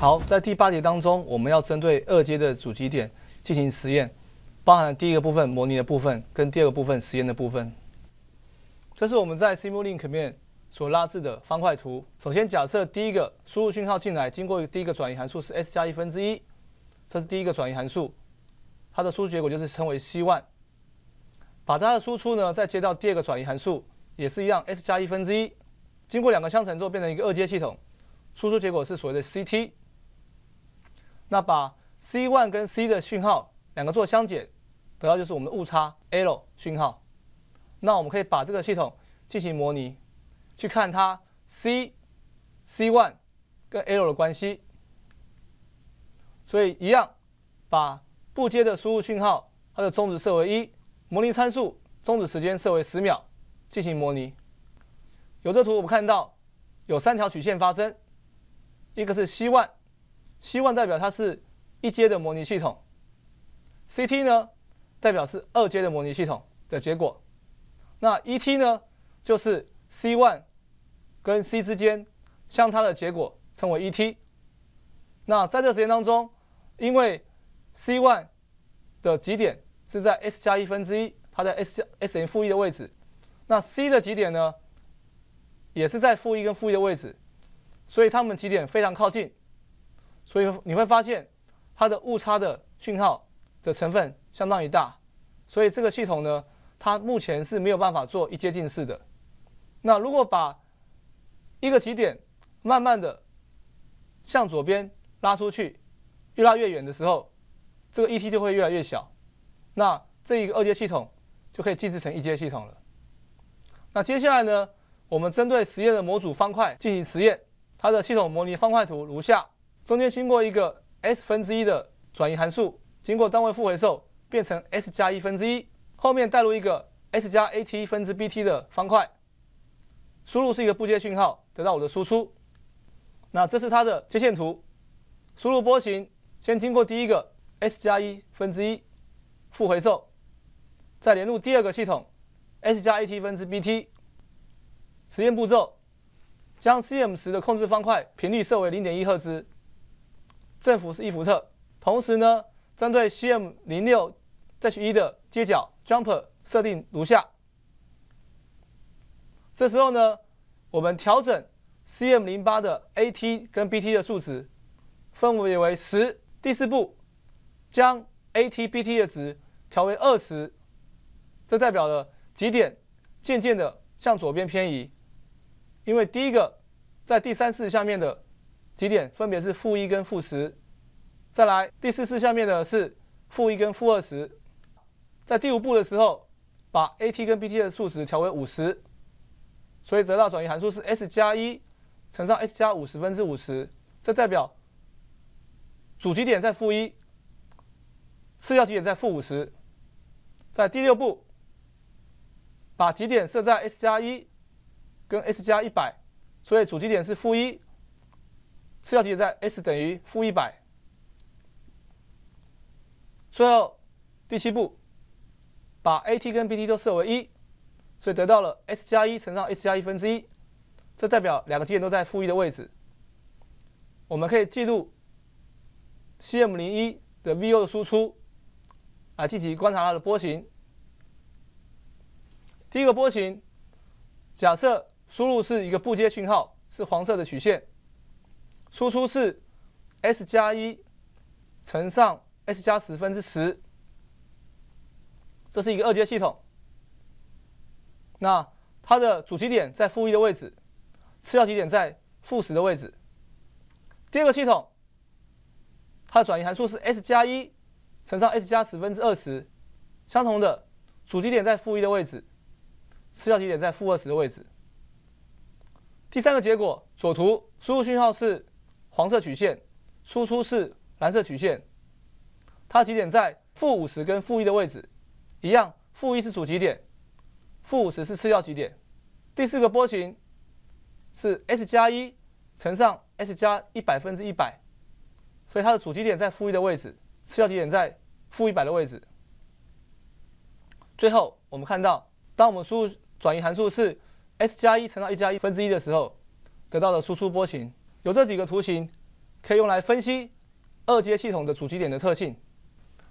好，在第八节当中，我们要针对二阶的主尼点进行实验，包含了第一个部分模拟的部分跟第二个部分实验的部分。这是我们在 Simulink 面所拉制的方块图。首先假设第一个输入讯号进来，经过第一个转移函数是 s 加一分之一，这是第一个转移函数，它的输出结果就是称为 c1。把它的输出呢再接到第二个转移函数，也是一样 s 加一分之一，经过两个相乘之后变成一个二阶系统，输出结果是所谓的 c t。那把 c one 跟 c 的讯号两个做相减，得到就是我们的误差 l 讯号。那我们可以把这个系统进行模拟，去看它 c、c one 跟 l 的关系。所以一样，把不接的输入讯号，它的终止设为一，模拟参数终止时间设为十秒，进行模拟。有这图，我们看到有三条曲线发生，一个是 c one。C one 代表它是一阶的模拟系统，C T 呢代表是二阶的模拟系统的结果，那 E T 呢就是 C one 跟 C 之间相差的结果，称为 E T。那在这时间当中，因为 C one 的极点是在 s 加一分之一，它在 s s 于负一的位置，那 C 的极点呢也是在负一跟负一的位置，所以它们极点非常靠近。所以你会发现，它的误差的讯号的成分相当于大，所以这个系统呢，它目前是没有办法做一阶近似的。那如果把一个起点慢慢的向左边拉出去，越拉越远的时候，这个 e_t 就会越来越小。那这一个二阶系统就可以近似成一阶系统了。那接下来呢，我们针对实验的模组方块进行实验，它的系统模拟方块图如下。中间经过一个 s 分之一的转移函数，经过单位负回授变成 s 加一分之一，后面带入一个 s 加 a t 分之 b t 的方块，输入是一个不接讯号，得到我的输出。那这是它的接线图，输入波形先经过第一个 s 加一分之一负回授，再连入第二个系统 s 加 a t 分之 b t。实验步骤：将 C M 十的控制方块频率设为零点一赫兹。正负是一伏特，同时呢，针对 CM 零六 H 一的接角 Jumper 设定如下。这时候呢，我们调整 CM 零八的 AT 跟 BT 的数值，分别为十。第四步，将 AT、BT 的值调为二十，这代表了极点渐渐的向左边偏移，因为第一个在第三次下面的。几点分别是负一跟负十，再来第四次下面的是负一跟负二十，在第五步的时候，把 A T 跟 B T 的数值调为五十，所以得到转移函数是 S 加一乘上 S 加五十分之五十，这代表主极点在负一，次要极点在负五十，在第六步把极点设在 S 加一跟 S 加一百，所以主极点是负一。次要节点在 s 等于负一百。最后第七步，把 a t 跟 b t 都设为一，所以得到了 s 加一乘上 s 加一分之一。这代表两个节点都在负一的位置。我们可以记录 c m 零一的 v o 的输出，来进行观察它的波形。第一个波形，假设输入是一个不接讯号，是黄色的曲线。输出是 s 加一乘上 s 加十分之十，这是一个二阶系统。那它的主极点在负一的位置，次要极点在负十的位置。第二个系统，它的转移函数是 s 加一乘上 s 加十分之二十，相同的主极点在负一的位置，次要极点在负二十的位置。第三个结果，左图输入信号是。黄色曲线，输出是蓝色曲线，它极点在负五十跟负一的位置，一样，负一是主极点，负五十是次要极点。第四个波形是 s 加一乘上 s 加一百分之一百，所以它的主极点在负一的位置，次要极点在负一百的位置。最后，我们看到，当我们输入转移函数是 s 加一乘上一加一分之一的时候，得到的输出波形。有这几个图形可以用来分析二阶系统的主极点的特性。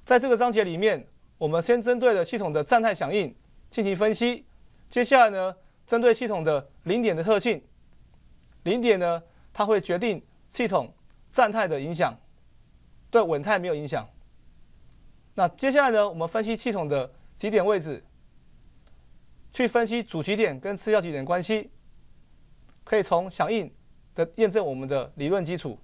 在这个章节里面，我们先针对了系统的暂态响应进行分析。接下来呢，针对系统的零点的特性，零点呢，它会决定系统暂态的影响，对稳态没有影响。那接下来呢，我们分析系统的极点位置，去分析主极点跟次要极点关系，可以从响应。的验证我们的理论基础。